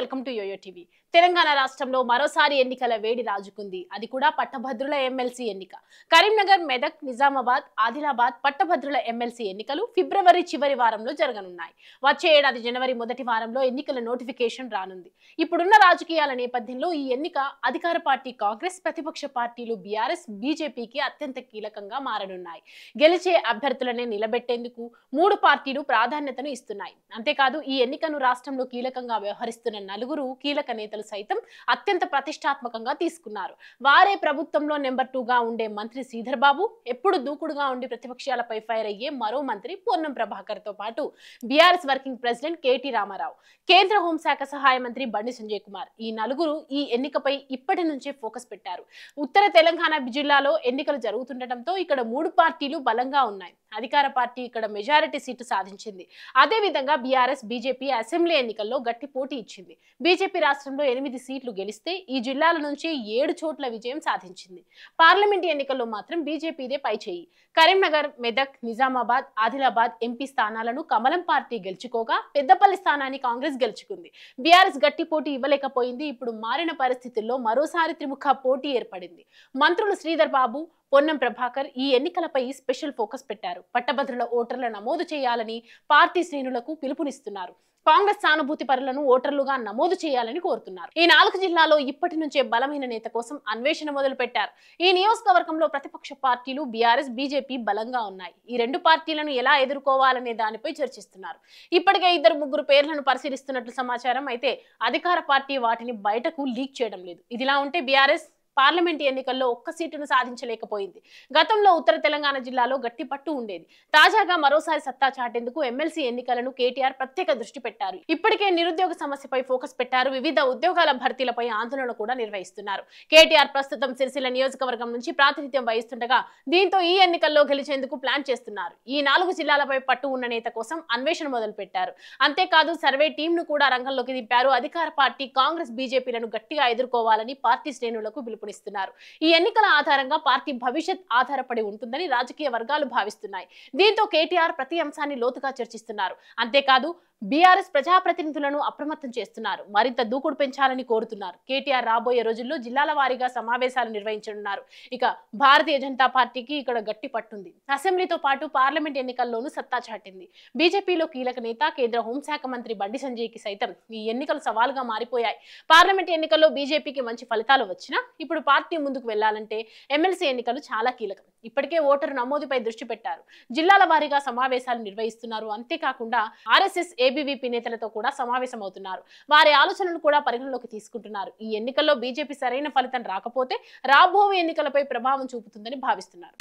welcome to YoYo TV Telangana రాష్ట్రంలో మరోసారి ఎన్నికల వేడి రాజుకుంది అది కూడా పట్టభద్రుల ఎమ్మెల్సీ ఎన్నిక కరీంనగర్ మెదక్ నిజామాబాద్ ఆదిలాబాద్ పట్టభద్రుల ఎమ్మెల్సీ ఎన్నికలు ఫిబ్రవరి చివరి వారంలో జరగనున్నాయి వచ్చే ఏడాది జనవరి మొదటి వారంలో ఎన్నికల నోటిఫికేషన్ రానుంది ఇప్పుడున్న రాజకీయాల నేపథ్యంలో ఈ ఎన్నిక అధికార పార్టీ కాంగ్రెస్ ప్రతిపక్ష పార్టీలు బీఆర్ఎస్ బీజేపీకి అత్యంత కీలకంగా మారనున్నాయి గెలిచే అభ్యర్థులనే నిలబెట్టేందుకు మూడు పార్టీలు ప్రాధాన్యతను ఇస్తున్నాయి అంతేకాదు ఈ ఎన్నికను రాష్ట్రంలో కీలకంగా వ్యవహరిస్తున్న నలుగురు కీలక నేతలు సైతం అత్యంత ప్రతిష్టాత్మకంగా తీసుకున్నారు వారే ప్రభుత్వంలో నెంబర్ టూగా ఉండే మంత్రి శ్రీధర్ బాబు ఎప్పుడు దూకుడుగా ఉండి ప్రతిపక్షాలపై ఫైర్ అయ్యే మరో మంత్రి పూర్ణం ప్రభాకర్ తో పాటు BRS working president KT Rama Rao కేంద్ర హోంశాఖ సహాయ మంత్రి బండి సంజయ్ కుమార్ ఈ నలుగురు ఈ ఎన్నికపై ఇప్పటి నుంచే ఫోకస్ పెట్టారు ఉత్తర తెలంగాణ జిల్లాలో ఎన్నికలు జరుగుతుండటంతో ఇక్కడ మూడు పార్టీలు బలంగా ఉన్నాయి అధికార పార్టీ ఇక్కడ మెజారిటీ సీటు సాధించింది అదేవిధంగా బీఆర్ఎస్ బీజేపీ అసెంబ్లీ ఎన్నికల్లో గట్టి పోటీ ఇచ్చింది బీజేపీ రాష్ట్రంలో ఎనిమిది సీట్లు గెలిస్తే ఈ జిల్లాల నుంచి ఏడు చోట్ల విజయం సాధించింది పార్లమెంట్ ఎన్నికల్లో మాత్రం బీజేపీదే పై చేయి కరీంనగర్ మెదక్ నిజామాబాద్ ఆదిలాబాద్ ఎంపీ స్థానాలను కమలం పార్టీ గెలుచుకోగా పెద్దపల్లి స్థానాన్ని కాంగ్రెస్ గెలుచుకుంది బీఆర్ఎస్ గట్టి పోటీ ఇవ్వలేకపోయింది ఇప్పుడు మారిన పరిస్థితుల్లో మరోసారి త్రిముఖ పోటీ ఏర్పడింది మంత్రులు శ్రీధర్ బాబు పొన్నం ప్రభాకర్ ఈ ఎన్నికలపై స్పెషల్ ఫోకస్ పెట్టారు పట్టభద్రుల ఓటర్ల నమోదు చేయాలని పార్టీ శ్రేణులకు పిలుపునిస్తున్నారు కాంగ్రెస్ సానుభూతి పరులను ఓటర్లుగా నమోదు చేయాలని కోరుతున్నారు ఈ నాలుగు జిల్లాలో ఇప్పటి నుంచే బలమైన నేత కోసం అన్వేషణ మొదలు పెట్టారు ఈ నియోజకవర్గంలో ప్రతిపక్ష పార్టీలు బీఆర్ఎస్ బీజేపీ బలంగా ఉన్నాయి ఈ రెండు పార్టీలను ఎలా ఎదుర్కోవాలనే దానిపై చర్చిస్తున్నారు ఇప్పటికే ఇద్దరు ముగ్గురు పేర్లను పరిశీలిస్తున్నట్లు సమాచారం అయితే అధికార పార్టీ వాటిని బయటకు లీక్ చేయడం లేదు ఇదిలా ఉంటే బీఆర్ఎస్ పార్లమెంట్ ఎన్నికల్లో ఒక్క సీటును సాధించలేకపోయింది గతంలో ఉత్తర తెలంగాణ జిల్లాలో గట్టి పట్టు ఉండేది తాజాగా మరోసారి సత్తా చాటేందుకు ఎమ్మెల్సీ ఎన్నికలను కేటీఆర్ ప్రత్యేక దృష్టి పెట్టారు ఇప్పటికే నిరుద్యోగ సమస్యపై ఫోకస్ పెట్టారు వివిధ ఉద్యోగాల భర్తీలపై ఆందోళన కూడా నిర్వహిస్తున్నారు కేటీఆర్ ప్రస్తుతం సిరిసిల్ల నియోజకవర్గం నుంచి ప్రాతినిధ్యం వహిస్తుండగా దీంతో ఈ ఎన్నికల్లో గెలిచేందుకు ప్లాన్ చేస్తున్నారు ఈ నాలుగు జిల్లాలపై పట్టు ఉన్న నేత కోసం అన్వేషణ మొదలు పెట్టారు అంతేకాదు సర్వే టీంను కూడా రంగంలోకి దింపారు అధికార పార్టీ కాంగ్రెస్ బీజేపీలను గట్టిగా ఎదుర్కోవాలని పార్టీ శ్రేణులకు పిలుపు పిలుపునిస్తున్నారు ఈ ఎన్నికల ఆధారంగా పార్టీ భవిష్యత్ ఆధారపడి ఉంటుందని రాజకీయ వర్గాలు భావిస్తున్నాయి దీంతో కేటీఆర్ ప్రతి అంశాన్ని లోతుగా చర్చిస్తున్నారు అంతేకాదు బీఆర్ఎస్ ప్రజాప్రతినిధులను అప్రమత్తం చేస్తున్నారు మరింత దూకుడు పెంచాలని కోరుతున్నారు కేటీఆర్ రాబోయే రోజుల్లో జిల్లాల వారీగా సమావేశాలు నిర్వహించనున్నారు ఇక భారతీయ జనతా పార్టీకి ఇక్కడ గట్టి పట్టుంది అసెంబ్లీతో పాటు పార్లమెంట్ ఎన్నికల్లోనూ సత్తా చాటింది బీజేపీలో కీలక నేత కేంద్ర హోంశాఖ మంత్రి బండి సంజయ్కి సైతం ఈ ఎన్నికలు సవాలుగా మారిపోయాయి పార్లమెంట్ ఎన్నికల్లో బీజేపీకి మంచి ఫలితాలు వచ్చినా ఇప్పుడు ఇప్పుడు పార్టీ ముందుకు వెళ్లాలంటే ఎమ్మెల్సీ ఎన్నికలు చాలా కీలకం ఇప్పటికే ఓటరు నమోదుపై దృష్టి పెట్టారు జిల్లాల వారీగా సమావేశాలు నిర్వహిస్తున్నారు అంతేకాకుండా ఆర్ఎస్ఎస్ ఏబీవీపీ నేతలతో కూడా సమావేశమవుతున్నారు వారి ఆలోచనలు కూడా పరిగణలోకి తీసుకుంటున్నారు ఈ ఎన్నికల్లో బీజేపీ సరైన ఫలితం రాకపోతే రాబోయే ఎన్నికలపై ప్రభావం చూపుతుందని భావిస్తున్నారు